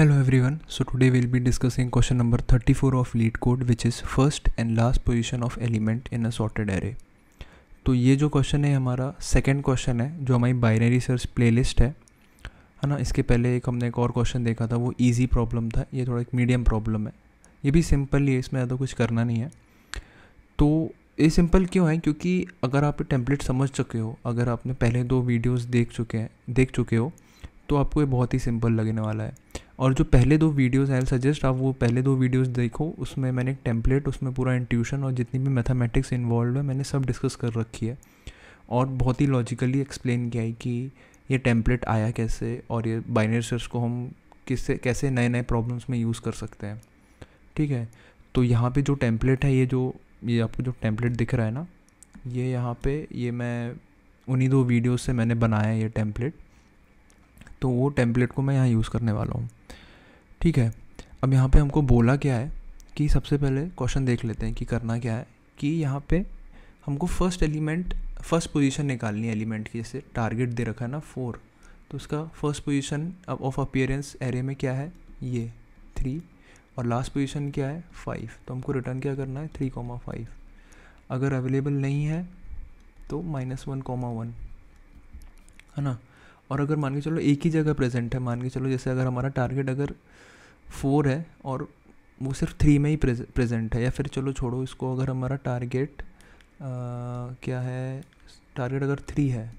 Hello everyone, so today we'll be discussing question number 34 of lead code which is first and last position of element in a sorted array. तो ये जो question है हमारा second question है जो हमारी binary search playlist है है ना इसके पहले एक हमने एक और क्वेश्चन देखा था वो ईजी प्रॉब्लम था ये थोड़ा एक मीडियम प्रॉब्लम है ये भी सिंपल ही है इसमें ज़्यादा कुछ करना नहीं है तो ये सिंपल क्यों है क्योंकि अगर आप टेम्पलेट समझ चुके हो अगर आपने पहले दो वीडियोज़ देख चुके हैं देख चुके हो तो आपको ये बहुत ही सिंपल लगने वाला है और जो पहले दो वीडियोस आई सजेस्ट आप वो पहले दो वीडियोस देखो उसमें मैंने एक टेम्पलेट उसमें पूरा इंट्यूशन और जितनी भी मैथमेटिक्स इन्वॉल्व है मैंने सब डिस्कस कर रखी है और बहुत ही लॉजिकली एक्सप्लेन किया है कि ये टेम्पलेट आया कैसे और ये बाइनरी सर्च को हम किससे कैसे नए नए प्रॉब्लम्स में यूज़ कर सकते हैं ठीक है तो यहाँ पे जो टेम्पलेट है ये जो ये आपको जो टेम्पलेट दिख रहा है ना ये यहाँ पे ये मैं उन्हीं दो वीडियोज से मैंने बनाया है ये टेम्पलेट तो वो टेम्पलेट को मैं यहाँ यूज़ करने वाला हूँ ठीक है अब यहाँ पे हमको बोला क्या है कि सबसे पहले क्वेश्चन देख लेते हैं कि करना क्या है कि यहाँ पे हमको फर्स्ट एलिमेंट फर्स्ट पोजीशन निकालनी है एलिमेंट की जैसे टारगेट दे रखा है ना फोर तो उसका फर्स्ट पोजीशन अब ऑफ अपियरेंस एरे में क्या है ये थ्री और लास्ट पोजीशन क्या है फाइव तो हमको रिटर्न क्या करना है थ्री कॉमा फाइव अगर अवेलेबल नहीं है तो माइनस वन कॉमा वन है ना और अगर मान के चलो एक ही जगह प्रेजेंट है मान के चलो जैसे अगर हमारा टारगेट अगर फोर है और वो सिर्फ थ्री में ही प्रेजेंट है या फिर चलो छोड़ो इसको अगर हमारा टारगेट क्या है टारगेट अगर थ्री है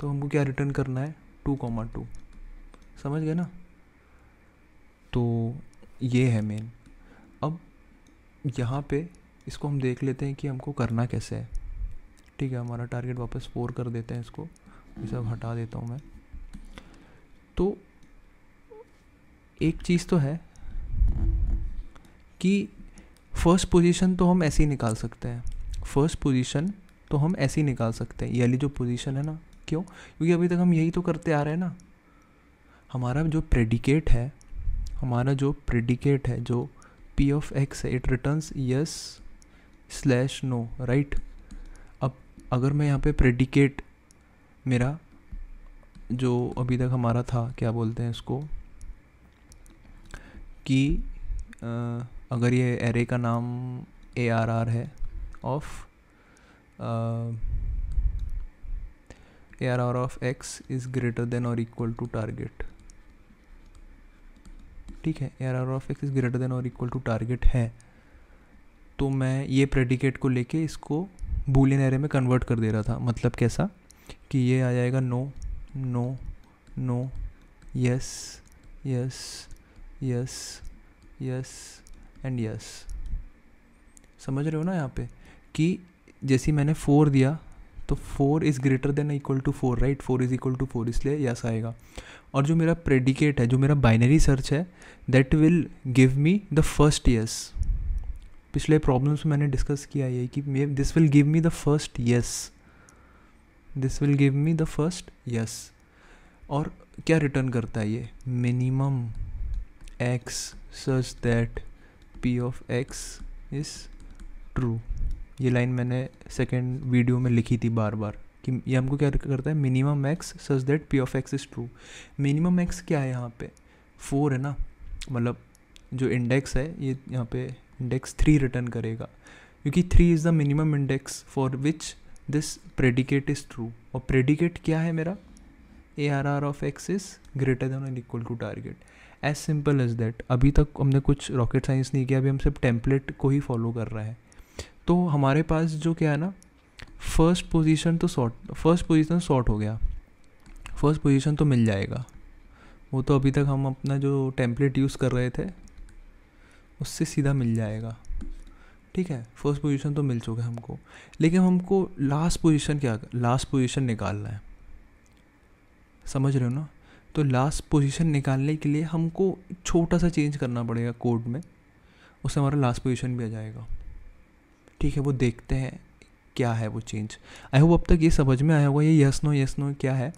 तो हमको क्या रिटर्न करना है टू कॉमा टू समझ गए ना तो ये है मेन अब यहाँ पे इसको हम देख लेते हैं कि हमको करना कैसे है ठीक है हमारा टारगेट वापस फोर कर देते हैं इसको ये सब हटा देता हूँ मैं तो एक चीज़ तो है कि फर्स्ट पोजीशन तो हम ऐसे ही निकाल सकते हैं फर्स्ट पोजीशन तो हम ऐसे ही निकाल सकते हैं यही जो पोजीशन है ना क्यों क्योंकि अभी तक हम यही तो करते आ रहे हैं ना हमारा जो प्रेडिकेट है हमारा जो प्रेडिकेट है जो पी ऑफ एक्स है it returns yes slash no right अब अगर मैं यहाँ पे प्रेडिकेट मेरा जो अभी तक हमारा था क्या बोलते हैं इसको कि अगर ये एरे का नाम ए आर आर है of A R R of X is greater than और इक्वल टू टारगेट ठीक है A R R of X is greater than और इक्वल टू टारगेट है तो मैं ये प्रेडिकेट को लेके इसको बूलियन एरे में कन्वर्ट कर दे रहा था मतलब कैसा कि ये आ जाएगा no no no yes yes yes yes and yes समझ रहे हो ना यहाँ पे कि जैसे मैंने फोर दिया तो four is greater than equal to four right four is equal to four इसलिए यस आएगा और जो मेरा प्रेडिकेट है जो मेरा बाइनरी सर्च है that will give me the first yes पिछले प्रॉब्लम्स में मैंने डिस्कस किया ये कि this will give me the first yes this will give me the first yes और क्या रिटर्न करता है ये minimum X such that P of X is true ये लाइन मैंने सेकेंड वीडियो में लिखी थी बार बार कि ये हमको क्या करता है minimum X such that P of X is true minimum X क्या है यहाँ पे फोर है ना मतलब जो इंडेक्स है ये यहाँ पे इंडेक्स थ्री रिटर्न करेगा क्योंकि three is the minimum index for which this predicate is true और प्रेडिकेट क्या है मेरा A R R of X is greater than और equal to target as simple as that अभी तक हमने कुछ रॉकेट साइंस नहीं किया अभी हम सिर्फ टेम्पलेट को ही फॉलो कर रहे हैं तो हमारे पास जो क्या है ना फर्स्ट पोजीशन तो शॉर्ट फर्स्ट पोजीशन शॉर्ट हो गया फर्स्ट पोजीशन तो मिल जाएगा वो तो अभी तक हम अपना जो टेम्पलेट यूज़ कर रहे थे उससे सीधा मिल जाएगा ठीक है फर्स्ट पोजीशन तो मिल चुका है हमको लेकिन हमको लास्ट पोजीशन क्या लास्ट पोजीशन निकालना है समझ रहे हो ना तो लास्ट पोजीशन निकालने के लिए हमको छोटा सा चेंज करना पड़ेगा कोड में उससे हमारा लास्ट पोजीशन भी आ जाएगा ठीक है वो देखते हैं क्या है वो चेंज आई होप अब तक ये समझ में आया होगा ये यस नो यस नो क्या है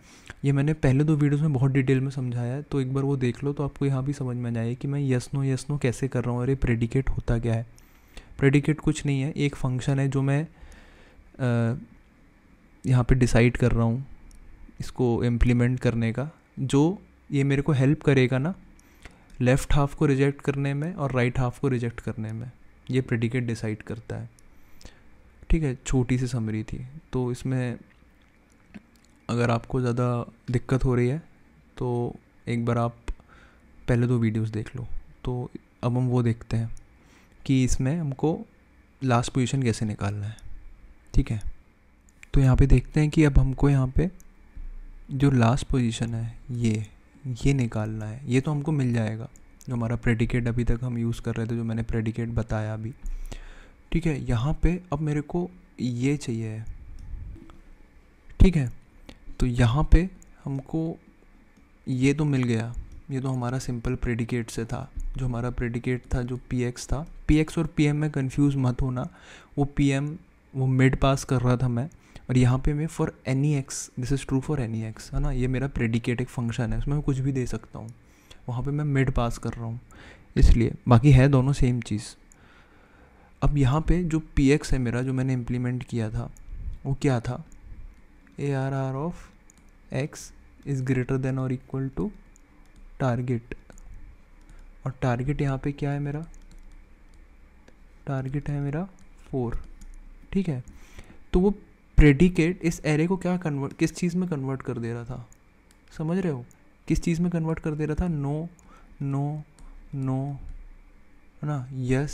ये मैंने पहले दो वीडियोस में बहुत डिटेल में समझाया है तो एक बार वो देख लो तो आपको यहाँ भी समझ में आ जाए कि मैं यस नो यस नो कैसे कर रहा हूँ और ये प्रेडिकेट होता क्या है प्रेडिकेट कुछ नहीं है एक फंक्शन है जो मैं यहाँ पे डिसाइड कर रहा हूँ इसको इम्प्लीमेंट करने का जो ये मेरे को हेल्प करेगा ना लेफ़्ट हाफ को रिजेक्ट करने में और राइट right हाफ को रिजेक्ट करने में ये प्रेडिकेट डिसाइड करता है ठीक है छोटी सी समरी थी तो इसमें अगर आपको ज़्यादा दिक्कत हो रही है तो एक बार आप पहले दो वीडियोस देख लो तो अब हम वो देखते हैं कि इसमें हमको लास्ट पोजीशन कैसे निकालना है ठीक है तो यहाँ पे देखते हैं कि अब हमको यहाँ पे जो लास्ट पोजीशन है ये ये निकालना है ये तो हमको मिल जाएगा जो हमारा प्रेडिकेट अभी तक हम यूज़ कर रहे थे जो मैंने प्रेडिकेट बताया अभी ठीक है यहाँ पे अब मेरे को ये चाहिए है ठीक है तो यहाँ पे हमको ये तो मिल गया ये तो हमारा सिंपल प्रेडिकेट से था जो हमारा प्रेडिकेट था जो पी एक्स था पी और पी में कन्फ्यूज़ मत होना वो पी वो मिड पास कर रहा था मैं और यहाँ पे मैं for any X this is true for any X है ना ये मेरा प्रेडिकेट एक फंक्शन है उसमें मैं कुछ भी दे सकता हूँ वहाँ पे मैं मिड पास कर रहा हूँ इसलिए बाकी है दोनों सेम चीज़ अब यहाँ पे जो पी एक्स है मेरा जो मैंने इम्प्लीमेंट किया था वो क्या था A R R of X is greater than और इक्वल टू टारगेट और टारगेट यहाँ पे क्या है मेरा टारगेट है मेरा फोर ठीक है तो वो प्रेडिकेट इस एरे को क्या कन्वर्ट किस चीज़ में कन्वर्ट कर दे रहा था समझ रहे हो किस चीज़ में कन्वर्ट कर दे रहा था नो नो नो है ना yes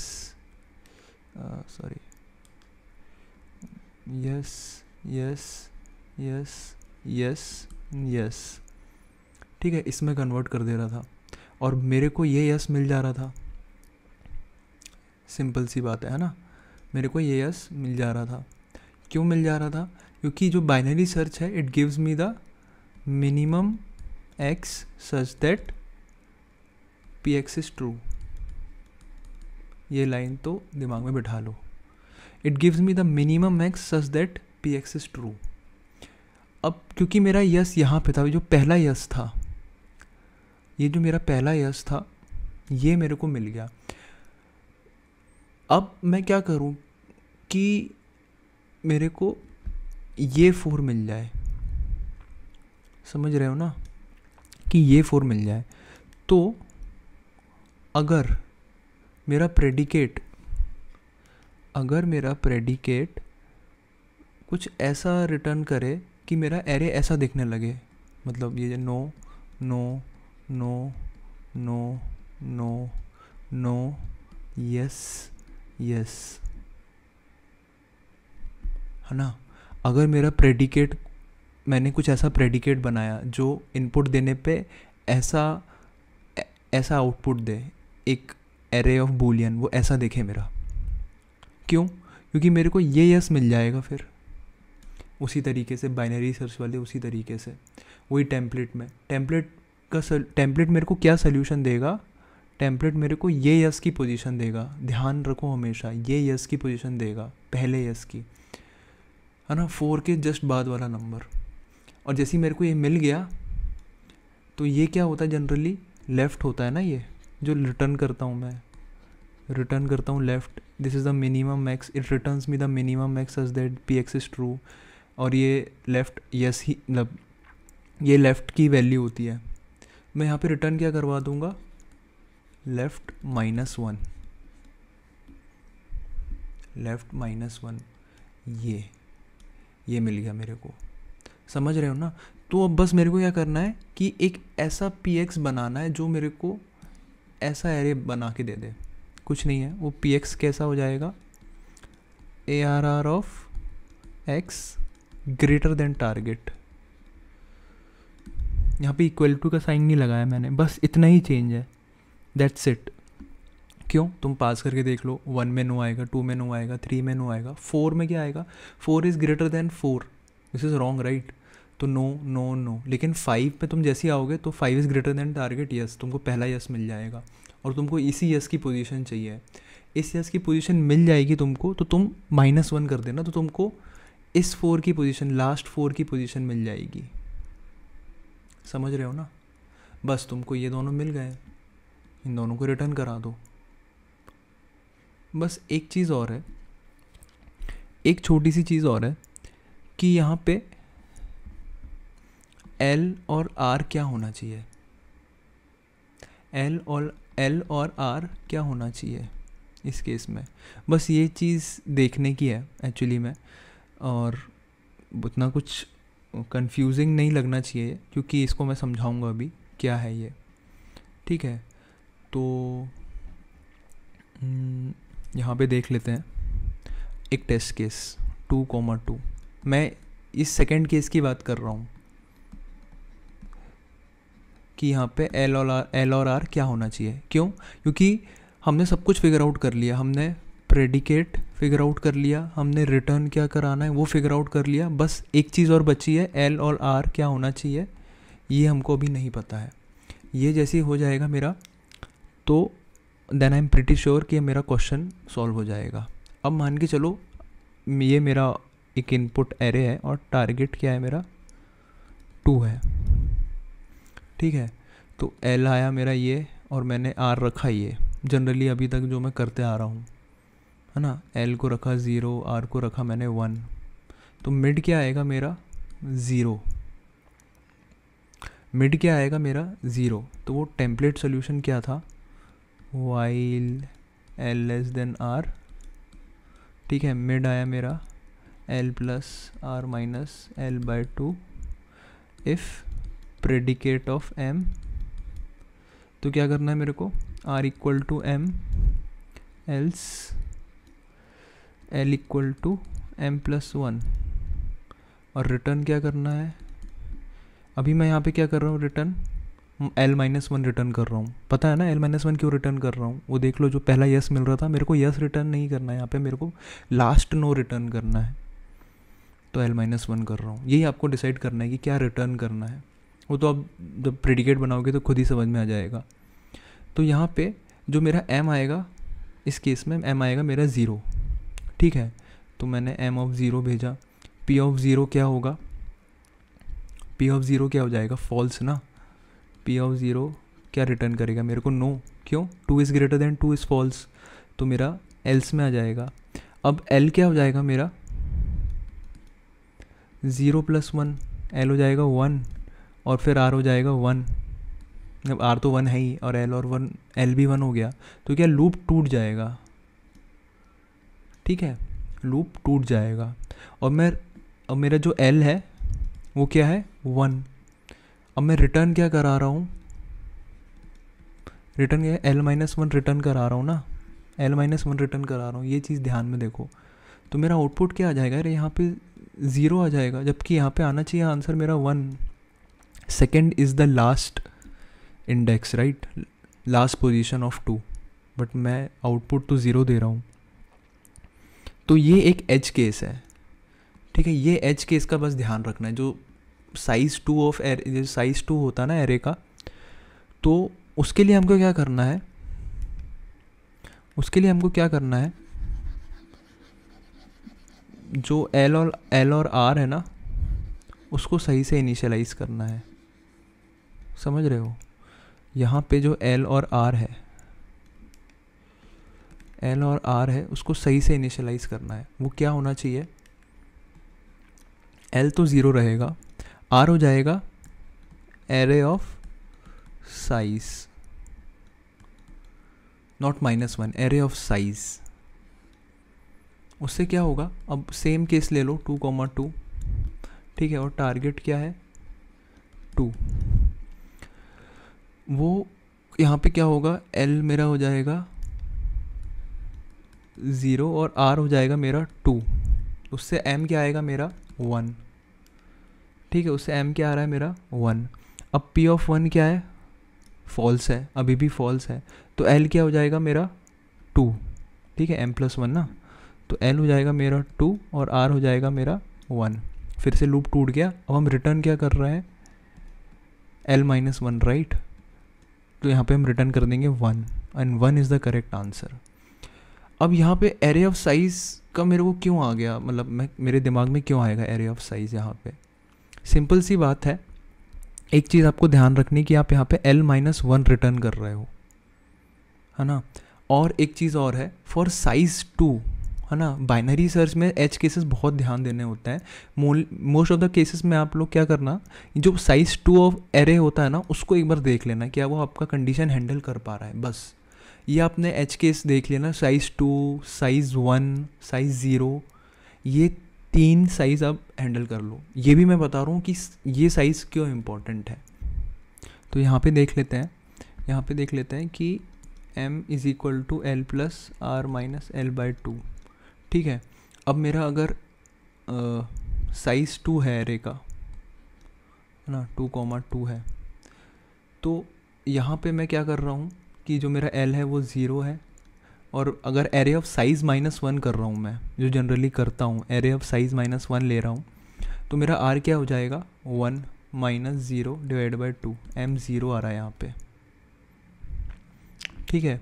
sorry yes yes yes yes yes ठीक है इसमें कन्वर्ट कर दे रहा था और मेरे को ये यस मिल जा रहा था सिंपल सी बात है ना मेरे को ये यस मिल जा रहा था क्यों मिल जा रहा था क्योंकि जो बाइनरी सर्च है it gives me the minimum X such that P X is true ये लाइन तो दिमाग में बिठा लो it gives me the minimum X such that P X is true अब क्योंकि मेरा यस यहाँ पे था जो पहला यस था ये जो मेरा पहला यस था ये मेरे को मिल गया अब मैं क्या करूँ कि मेरे को ये फोर मिल जाए समझ रहे हो ना कि ये फोर मिल जाए तो अगर मेरा प्रेडिकेट अगर मेरा प्रेडिकेट कुछ ऐसा रिटर्न करे कि मेरा एरे ऐसा दिखने लगे मतलब ये no no no no no no yes yes है ना अगर मेरा प्रेडिकेट मैंने कुछ ऐसा प्रेडिकेट बनाया जो इनपुट देने पे ऐसा ऐसा आउटपुट दे एक एरे ऑफ बूलियन वो ऐसा देखे मेरा क्यों क्योंकि मेरे को ये यस मिल जाएगा फिर उसी तरीके से बाइनरी सर्च वाले उसी तरीके से वही टेम्पलेट में टेम्पलेट का टेम्पलेट मेरे को क्या सोल्यूशन देगा टेम्पलेट मेरे को ये यस की पोजीशन देगा ध्यान रखो हमेशा ये यस की पोजीशन देगा पहले यस की है ना फोर के जस्ट बाद वाला नंबर और जैसे ही मेरे को ये मिल गया तो ये क्या होता है जनरली लेफ़्ट होता है ना ये जो रिटर्न करता हूँ मैं रिटर्न करता हूँ left this is the minimum max it return me the minimum max as that P X is true और ये लेफ़्ट यस ही मतलब ये लेफ़्ट की वैल्यू होती है मैं यहाँ पे रिटर्न क्या करवा दूँगा left minus one left minus one ये ये मिल गया मेरे को समझ रहे हो ना तो अब बस मेरे को क्या करना है कि एक ऐसा पी एक्स बनाना है जो मेरे को ऐसा एरे बना के दे दे कुछ नहीं है वो पी एक्स कैसा हो जाएगा A R R of X greater than target यहाँ पे इक्वल टू का साइन नहीं लगाया मैंने बस इतना ही चेंज है दैट्स इट क्यों तुम पास करके देख लो वन में नो आएगा टू में नो आएगा थ्री में नो आएगा फोर में क्या आएगा four is greater than four this is wrong right तो नो नो नो लेकिन फाइव में तुम जैसे आओगे तो five is greater than target yes तुमको पहला यस मिल जाएगा और तुमको इसी यस की पोजीशन चाहिए इस यस की पोजीशन मिल जाएगी तुमको तो तुम माइनस वन कर देना तो तुमको इस फोर की पोजीशन लास्ट फोर की पोजीशन मिल जाएगी समझ रहे हो ना बस तुमको ये दोनों मिल गए इन दोनों को रिटर्न करा दो बस एक चीज़ और है एक छोटी सी चीज़ और है कि यहाँ पे एल और आर क्या होना चाहिए एल और एल और आर क्या होना चाहिए इस केस में बस ये चीज़ देखने की है एक्चुअली में और उतना कुछ कंफ्यूजिंग नहीं लगना चाहिए क्योंकि इसको मैं समझाऊंगा अभी क्या है ये ठीक है तो यहाँ पे देख लेते हैं एक test case two comma two मैं इस सेकेंड केस की बात कर रहा हूँ कि यहाँ पे एल और आर एल और आर क्या होना चाहिए क्यों क्योंकि हमने सब कुछ फिगर आउट कर लिया हमने प्रेडिकेट फिगर आउट कर लिया हमने रिटर्न क्या कराना है वो फिगर आउट कर लिया बस एक चीज़ और बची है एल और आर क्या होना चाहिए ये हमको अभी नहीं पता है ये जैसे हो जाएगा मेरा तो then I am pretty sure कि मेरा क्वेश्चन सॉल्व हो जाएगा अब मान के चलो ये मेरा एक इनपुट एरे है और टारगेट क्या है मेरा टू है ठीक है तो एल आया मेरा ये और मैंने आर रखा ये जनरली अभी तक जो मैं करते आ रहा हूँ है ना एल को रखा ज़ीरो आर को रखा मैंने वन तो मिड क्या आएगा मेरा ज़ीरो मिड क्या आएगा मेरा ज़ीरो तो वो टेम्पलेट सोल्यूशन क्या था while L less than R ठीक है मिड आया मेरा L plus R minus L by two if predicate of M तो क्या करना है मेरे को R equal to M else L equal to M plus one और रिटर्न क्या करना है अभी मैं यहाँ पे क्या कर रहा हूँ return L minus one return कर रहा हूँ पता है ना एल माइनस वन क्यों रिटर्न कर रहा हूँ वो देख लो जो पहला यस मिल रहा था मेरे को यस रिटर्न नहीं करना है यहाँ पे मेरे को लास्ट नो रिटर्न करना है तो एल माइनस वन कर रहा हूँ यही आपको डिसाइड करना है कि क्या रिटर्न करना है वो तो आप जब प्रिडिकेट बनाओगे तो खुद ही समझ में आ जाएगा तो यहाँ पे जो मेरा एम आएगा इस केस में एम आएगा मेरा ज़ीरो ठीक है तो मैंने एम ऑफ ज़ीरो भेजा पी ऑफ ज़ीरो क्या होगा पी ऑफ ज़ीरो क्या हो जाएगा फॉल्स ना पी ऑफ ज़ीरो क्या रिटर्न करेगा मेरे को नो no. क्यों two is greater than two is false तो मेरा एल्स में आ जाएगा अब एल क्या हो जाएगा मेरा ज़ीरो प्लस वन एल हो जाएगा वन और फिर आर हो जाएगा वन अब आर तो वन है ही और एल और वन एल भी वन हो गया तो क्या लूप टूट जाएगा ठीक है लूप टूट जाएगा और मैं अब मेरा जो एल है वो क्या है वन अब मैं रिटर्न क्या करा रहा हूँ रिटर्न क्या एल माइनस वन रिटर्न करा रहा हूँ ना एल माइनस वन रिटर्न करा रहा हूँ ये चीज़ ध्यान में देखो तो मेरा आउटपुट क्या आ जाएगा अरे यहाँ पे ज़ीरो आ जाएगा जबकि यहाँ पे आना चाहिए आंसर मेरा one second is the last index right last position of two but मैं आउटपुट तो ज़ीरो दे रहा हूँ तो ये एक एज केस है ठीक है ये एज केस का बस ध्यान रखना है जो size two of array size two होता ना एरे का तो उसके लिए हमको क्या करना है उसके लिए हमको क्या करना है जो एल और एल और आर है ना उसको सही से इनिशलाइज़ करना है समझ रहे हो यहाँ पे जो एल और आर है एल और आर है उसको सही से इनिशलाइज़ करना है वो क्या होना चाहिए एल तो ज़ीरो रहेगा आर हो जाएगा array of size not minus one array of size उससे क्या होगा अब सेम केस ले लो टू कॉमा टू ठीक है और टारगेट क्या है टू वो यहाँ पे क्या होगा एल मेरा हो जाएगा ज़ीरो और आर हो जाएगा मेरा टू उससे एम क्या आएगा मेरा वन ठीक है उससे एम क्या आ रहा है मेरा वन अब पी ऑफ वन क्या है फॉल्स है अभी भी फॉल्स है तो एल क्या हो जाएगा मेरा टू ठीक है एम प्लस वन ना तो एल हो जाएगा मेरा टू और आर हो जाएगा मेरा वन फिर से लूप टूट गया अब हम रिटर्न क्या कर रहे हैं एल माइनस वन राइट तो यहाँ पे हम रिटर्न कर देंगे one and one is the correct answer अब यहाँ पे एरे ऑफ साइज़ का मेरे को क्यों आ गया मतलब मैं मेरे दिमाग में क्यों आएगा एरे ऑफ साइज़ यहाँ पे सिंपल सी बात है एक चीज़ आपको ध्यान रखनी कि आप यहाँ पे एल माइनस वन रिटर्न कर रहे हो है ना और एक चीज़ और है फॉर साइज़ टू है ना बाइनरी सर्च में एच केसेस बहुत ध्यान देने होते हैं मोस्ट ऑफ द केसेस में आप लोग क्या करना जो साइज़ टू ऑफ एरे होता है ना उसको एक बार देख लेना क्या वो आपका कंडीशन हैंडल कर पा रहा है बस ये आपने एच केस देख लेना size two size one size zero ये तीन साइज़ आप हैंडल कर लो ये भी मैं बता रहा हूँ कि ये साइज़ क्यों इम्पोर्टेंट है तो यहाँ पे देख लेते हैं यहाँ पे देख लेते हैं कि m is equal to L plus R minus L by two ठीक है अब मेरा अगर साइज़ टू है एरे का है ना टू कॉमा टू है तो यहाँ पे मैं क्या कर रहा हूँ कि जो मेरा एल है वो ज़ीरो है और अगर array of size minus one कर रहा हूँ मैं जो जनरली करता हूँ array of size minus one ले रहा हूँ तो मेरा आर क्या हो जाएगा one minus zero divide by two M zero आ रहा है यहाँ पे ठीक है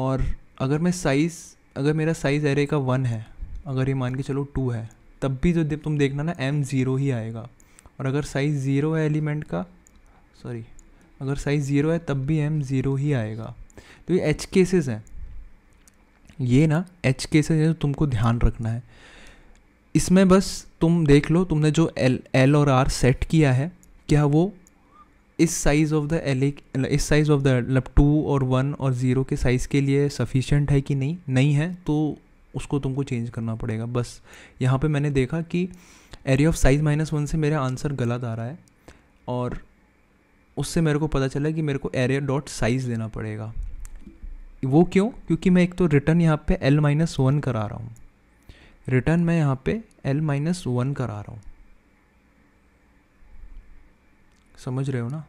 और अगर मैं साइज़ अगर मेरा साइज़ एरे का वन है अगर ये मान के चलो टू है तब भी जो तो तुम देखना ना एम ज़ीरो ही आएगा और अगर साइज़ ज़ीरो है एलिमेंट का सॉरी अगर साइज़ ज़ीरो है तब भी एम ज़ीरो ही आएगा तो ये एच केसेस हैं ये ना एच के से तुमको ध्यान रखना है इसमें बस तुम देख लो तुमने जो एल एल और आर सेट किया है क्या वो इस साइज़ ऑफ द एल इस साइज़ ऑफ द मतलब टू और वन और ज़ीरो के साइज़ के लिए सफिशेंट है कि नहीं नहीं है तो उसको तुमको चेंज करना पड़ेगा बस यहाँ पे मैंने देखा कि array of size minus one से मेरा आंसर गलत आ रहा है और उससे मेरे को पता चला कि मेरे को एरिया डॉट साइज़ देना पड़ेगा वो क्यों क्योंकि मैं एक तो रिटर्न यहाँ पे एल माइनस वन करा रहा हूँ रिटर्न मैं यहाँ पे एल माइनस वन करा रहा हूँ समझ रहे हो ना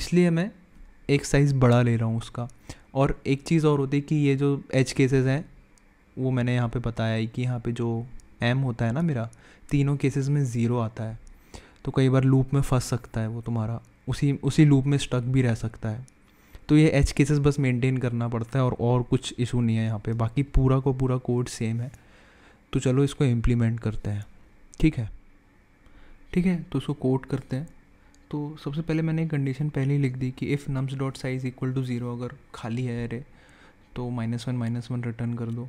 इसलिए मैं एक साइज़ बड़ा ले रहा हूँ उसका और एक चीज़ और होती है कि ये जो एच केसेस हैं वो मैंने यहाँ पे बताया है कि यहाँ पे जो एम होता है ना मेरा तीनों केसेस में ज़ीरो आता है तो कई बार लूप में फंस सकता है वो तुम्हारा उसी उसी लूप में स्टक भी रह सकता है तो ये एच केसेस बस मेंटेन करना पड़ता है और और कुछ इशू नहीं है यहाँ पे बाकी पूरा को पूरा कोड सेम है तो चलो इसको इम्प्लीमेंट करते हैं ठीक है ठीक है तो उसको कोड करते हैं तो सबसे पहले मैंने एक कंडीशन पहले ही लिख दी कि if nums dot size equal to zero अगर खाली है अरे तो minus one minus one return कर दो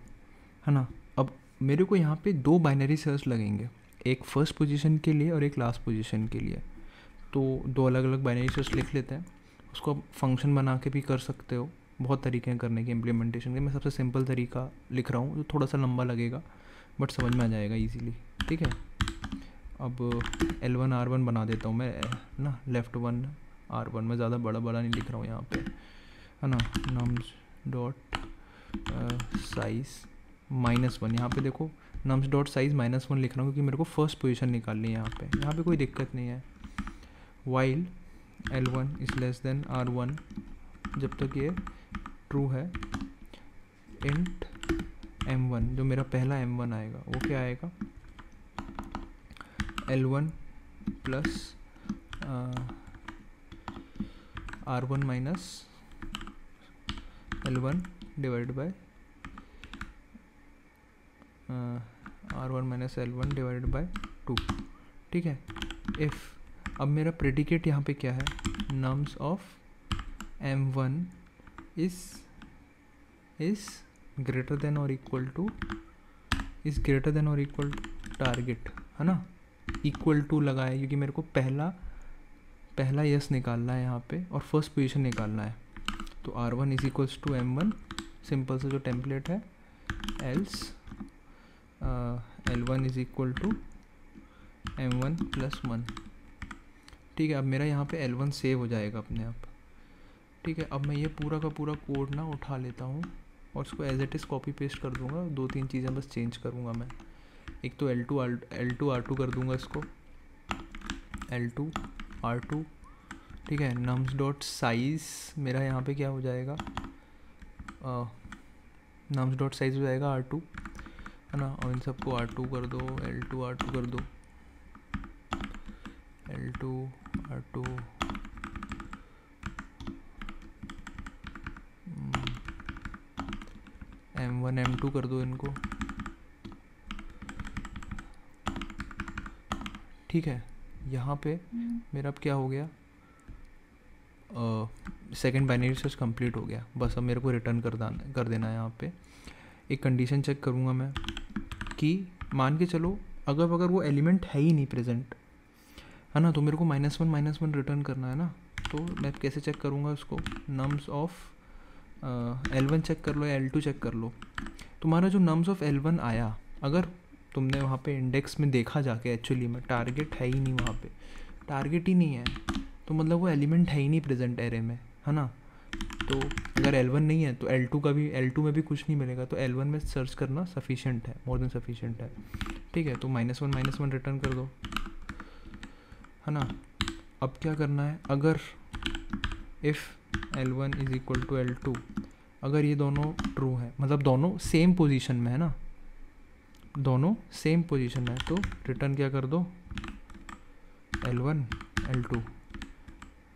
है ना अब मेरे को यहाँ पे दो बाइनरी सर्च लगेंगे एक फर्स्ट पोजीशन के लिए और एक लास्ट पोजीशन के लिए तो दो अलग अलग बाइनरी सर्च लिख लेते हैं उसको आप फंक्शन बना के भी कर सकते हो बहुत तरीके हैं करने के इम्प्लीमेंटेशन के मैं सबसे सिंपल तरीका लिख रहा हूँ जो थोड़ा सा लंबा लगेगा बट समझ में आ जाएगा ईजीली ठीक है अब एल वन आर वन बना देता हूँ मैं ना लेफ्ट वन आर वन मैं ज़्यादा बड़ा बड़ा नहीं लिख रहा हूँ यहाँ पे है ना nums dot size minus one यहाँ पे देखो nums dot size minus one लिख रहा हूँ क्योंकि मेरे को फर्स्ट पोजिशन निकालनी है यहाँ पे यहाँ पे कोई दिक्कत नहीं है while L one is less than R one जब तक ये ट्रू है इंट एम वन जो मेरा पहला एम वन आएगा वो क्या आएगा L one plus R one minus L one divide by R one minus L one divide by two ठीक है इफ़ अब मेरा प्रेडिकेट यहाँ पे क्या है nums of M one is is greater than और equal to is greater than और इक्वल टू टारगेट है ना इक्वल टू लगाया क्योंकि मेरे को पहला पहला यस निकालना है यहाँ पे और फर्स्ट पोजीशन निकालना है तो R one is equals to M one simple सा जो टेम्पलेट है else L one is equal to M one plus one ठीक है अब मेरा यहाँ पे एल वन सेव हो जाएगा अपने आप ठीक है अब मैं ये पूरा का पूरा कोड ना उठा लेता हूँ और इसको as it is copy paste कर दूँगा दो तीन चीज़ें बस चेंज करूँगा मैं एक तो L two L two R two कर दूँगा इसको एल टू आर टू ठीक है नम्स डॉट साइज़ मेरा यहाँ पे क्या हो जाएगा नम्स डॉट साइज़ हो जाएगा आर टू है ना और इन सबको आर टू कर दो एल टू आर टू कर दो L2, R2, M1, M2 कर दो इनको ठीक है यहाँ पे हम्म। मेरा अब क्या हो गया सेकेंड बाइनरी सर्च कंप्लीट हो गया बस अब मेरे को रिटर्न कर दाना कर देना है यहाँ पे एक कंडीशन चेक करूँगा मैं कि मान के चलो अगर अगर वो एलिमेंट है ही नहीं प्रेजेंट है ना तो मेरे को minus one minus one return करना है ना तो मैं कैसे चेक करूँगा उसको nums of L one check कर लो या एल टू चेक कर लो तुम्हारा जो नम्स ऑफ एल वन आया अगर तुमने वहाँ पे इंडेक्स में देखा जाके एक्चुअली में टारगेट है ही नहीं वहाँ पे टारगेट ही नहीं है तो मतलब वो एलिमेंट है ही नहीं प्रेजेंट एरे में है ना तो अगर एल वन नहीं है तो एल टू का भी एल टू में भी कुछ नहीं मिलेगा तो एल वन में सर्च करना सफिशेंट है मोर देन सफिशेंट है ठीक है तो minus one minus one return कर दो है ना अब क्या करना है अगर if L one is equal to L two अगर ये दोनों ट्रू है मतलब दोनों सेम पोजीशन में है ना दोनों सेम पोजीशन में है तो रिटर्न क्या कर दो एल वन एल टू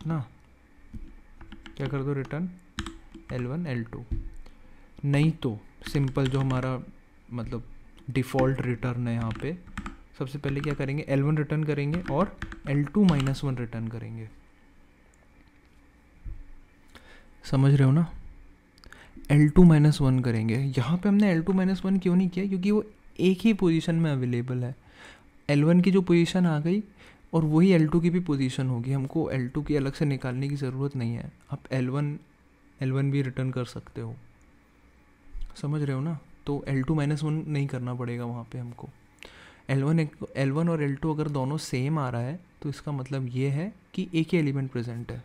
ना क्या कर दो return L one L two नहीं तो सिंपल जो हमारा मतलब डिफ़ॉल्ट रिटर्न है यहाँ पे सबसे पहले क्या करेंगे एल वन रिटर्न करेंगे और L two minus one return करेंगे समझ रहे हो ना एल टू माइनस वन करेंगे यहाँ पे हमने एल टू माइनस वन क्यों नहीं किया क्योंकि वो एक ही पोजीशन में अवेलेबल है एल वन की जो पोजीशन आ गई और वही एल टू की भी पोजीशन होगी हमको एल टू की अलग से निकालने की ज़रूरत नहीं है आप एल वन एल वन भी रिटर्न कर सकते हो समझ रहे हो ना तो एल टू माइनस वन नहीं करना पड़ेगा वहाँ पे हमको एल वन एल वन और एल टू अगर दोनों सेम आ रहा है तो इसका मतलब ये है कि एक ही एलिमेंट प्रेजेंट है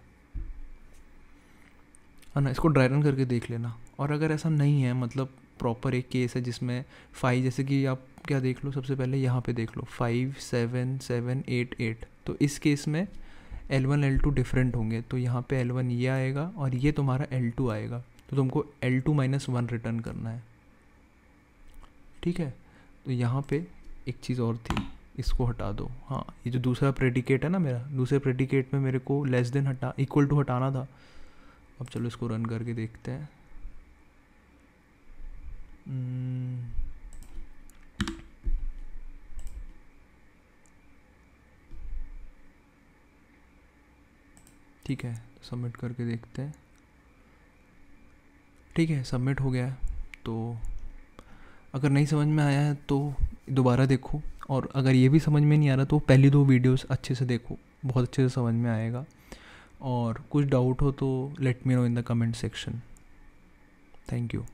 है ना इसको ड्राई रन करके देख लेना और अगर ऐसा नहीं है मतलब प्रॉपर एक केस है जिसमें फाइव जैसे कि आप क्या देख लो सबसे पहले यहाँ पे देख लो five seven seven eight eight तो इस केस में L one L two different होंगे तो यहाँ पे एल वन ये आएगा और ये तुम्हारा एल टू आएगा तो तुमको L two minus one return करना है ठीक है तो यहाँ पे एक चीज़ और थी इसको हटा दो हाँ ये जो दूसरा प्रेडिकेट है ना मेरा दूसरे प्रेडिकेट में मेरे को लेस देन हटा इक्वल टू हटाना था अब चलो इसको रन हम्म। करके देखते हैं ठीक है सबमिट करके देखते हैं ठीक है सबमिट हो गया है तो अगर नहीं समझ में आया है तो दोबारा देखो और अगर ये भी समझ में नहीं आ रहा तो पहली दो वीडियोस अच्छे से देखो बहुत अच्छे से समझ में आएगा और कुछ डाउट हो तो let me know in the comment section thank you